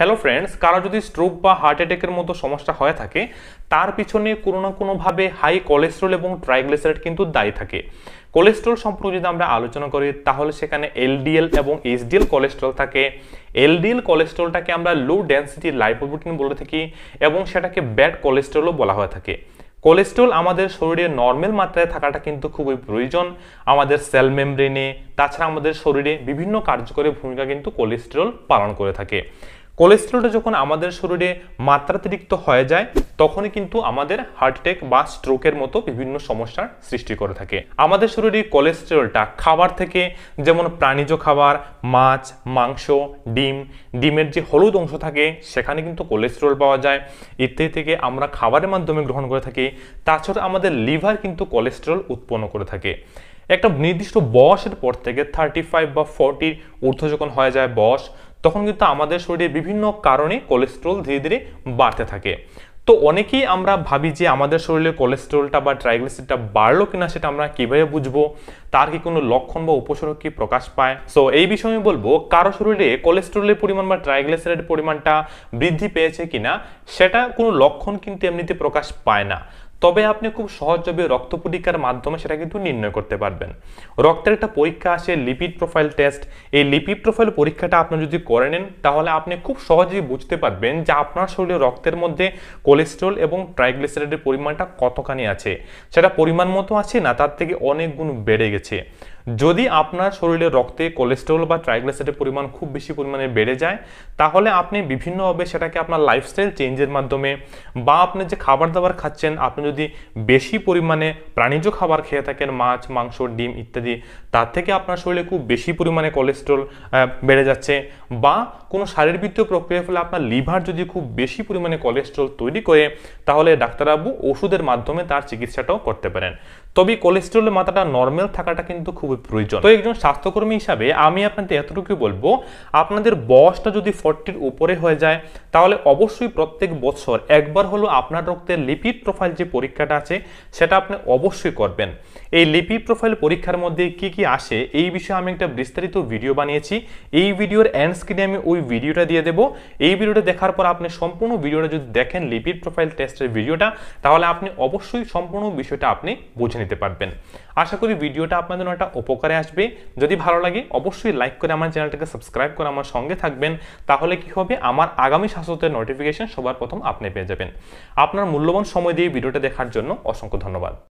hello friends কারো যদি stroke বা হার্ট অ্যাটাকের মতো সমস্যা হয়ে থাকে তার পিছনে কোনো না কোনোভাবে হাই কোলেস্ট্রল এবং ট্রাইগ্লিসারাইড কিন্তু দায়ী থাকে কোলেস্ট্রল সম্পর্কে যদি আমরা আলোচনা করি তাহলে সেখানে এলডিএল এবং এইচডিএল কোলেস্ট্রল থাকে এলডিএল কোলেস্ট্রলটাকে আমরা লো ডেন্সিটি লাইপোপ্রোটিন বলে থাকি এবং সেটাকে ব্যাড কোলেস্ট্রলও বলা হয়ে থাকে কোলেস্ট্রল আমাদের শরীরে নর্মাল মাত্রায় থাকাটা কিন্তু খুবই প্রয়োজন আমাদের সেল মেমব্রেনে তাছাড়া আমাদের শরীরে বিভিন্ন কার্যকরী ভূমিকা কিন্তু কোলেস্ট্রল পালন করে থাকে কোলেস্ট্রলটা যখন আমাদের শরীরে মাত্রাতিরিক্ত হয়ে যায় তখনই কিন্তু আমাদের হার্ট বা স্ট্রোকের মতো বিভিন্ন সমস্যার সৃষ্টি করে থাকে আমাদের শরীরে কোলেস্ট্রলটা খাবার থেকে যেমন প্রাণীজ খাবার মাছ মাংস ডিম ডিমের যে হলুদ অংশ থাকে সেখানে কিন্তু কোলেস্ট্রল পাওয়া যায় ইত্যাদি থেকে আমরা খাবারের মাধ্যমে গ্রহণ করে থাকি তাছাড়া আমাদের লিভার কিন্তু কোলেস্ট্রল উৎপন্ন করে থাকে একটা নির্দিষ্ট বয়সের পর থেকে থার্টি ফাইভ বা ফর্টির ঊর্ধ্ব যখন হয়ে যায় বয়স তখন কিন্তু আমাদের শরীরে বিভিন্ন কারণে কোলেস্ট্রল ধীরে ধীরে বাড়তে থাকে তো অনেকেই আমরা ভাবি যে আমাদের শরীরে কোলেস্ট্রলটা বা ট্রাইগ্লিসিডটা বাড়লো কিনা সেটা আমরা কীভাবে বুঝবো তার কি কোনো লক্ষণ বা উপসর্গ কি প্রকাশ পায় সো এই বিষয়ে আমি বলবো কারো শরীরে কোলেস্ট্রলের পরিমাণ বা ট্রাইগ্লিসাইডের পরিমাণটা বৃদ্ধি পেয়েছে কিনা সেটা কোনো লক্ষণ কিন্তু এমনিতে প্রকাশ পায় না তবে আপনি খুব সহজভাবে রক্ত পরীক্ষার মাধ্যমে সেটা কিন্তু নির্ণয় করতে পারবেন রক্তের একটা পরীক্ষা আসে লিপিড প্রোফাইল টেস্ট এই লিপিড প্রোফাইল পরীক্ষাটা আপনি যদি করে নেন তাহলে আপনি খুব সহজেই বুঝতে পারবেন যে আপনার শরীরে রক্তের মধ্যে কোলেস্ট্রল এবং ট্রাইগ্লিসারাইডের পরিমাণটা কতখানি আছে সেটা পরিমাণ মতো আছে না তার থেকে অনেক গুণ বেড়ে গেছে যদি আপনার শরীরে রক্তে কোলেস্ট্রল বা ট্রাইগ্লিসারিডের পরিমাণ খুব বেশি পরিমাণে বেড়ে যায় তাহলে আপনি বিভিন্নভাবে সেটাকে আপনার লাইফস্টাইল চেঞ্জের মাধ্যমে বা আপনি যে খাবার দাবার খাচ্ছেন আপনি যদি বেশি পরিমাণে প্রাণীজ খাবার খেয়ে থাকেন মাছ মাংস ডিম ইত্যাদি তার থেকে আপনার শরীরে খুব বেশি পরিমাণে কোলেস্ট্রল বেড়ে যাচ্ছে বা কোনো শারীরবৃত্তীয় প্রক্রিয়ার ফলে আপনার লিভার যদি খুব বেশি পরিমাণে কোলেস্ট্রল তৈরি করে তাহলে ডাক্তারবাবু ওষুধের মাধ্যমে তার চিকিৎসাটাও করতে পারেন তবে কোলেস্ট্রলের মাথাটা নর্মাল থাকাটা কিন্তু খুব প্রয়োজন তো একজন স্বাস্থ্যকর্মী হিসাবে আমি আপনাদের এতটুকু বলবো আপনাদের বয়সটা যদি ফর্টির উপরে হয়ে যায় তাহলে অবশ্যই প্রত্যেক বছর একবার হলো আপনার রক্তের লিপিড প্রোফাইল যে পরীক্ষাটা আছে সেটা আপনি অবশ্যই করবেন এই লিপিড প্রোফাইল পরীক্ষার মধ্যে কি কি আসে এই বিষয়ে আমি একটা বিস্তারিত ভিডিও বানিয়েছি এই ভিডিওর অ্যান্ড স্ক্রিনে আমি ওই ভিডিওটা দিয়ে দেবো এই ভিডিওটা দেখার পর আপনি সম্পূর্ণ ভিডিওটা যদি দেখেন লিপিড প্রোফাইল টেস্টের ভিডিওটা তাহলে আপনি অবশ্যই সম্পূর্ণ বিষয়টা আপনি বুঝে নিতে পারবেন আশা করি ভিডিওটা আপনাদের একটা উপকারে আসবে যদি ভালো লাগে অবশ্যই লাইক করে আমার চ্যানেলটাকে সাবস্ক্রাইব করে আমার সঙ্গে থাকবেন তাহলে কি হবে আমার আগামী স্বাস্থ্যের নোটিফিকেশন সবার প্রথম আপনি পেয়ে যাবেন আপনার মূল্যবান সময় দিয়ে ভিডিওটা দেখার জন্য অসংখ্য ধন্যবাদ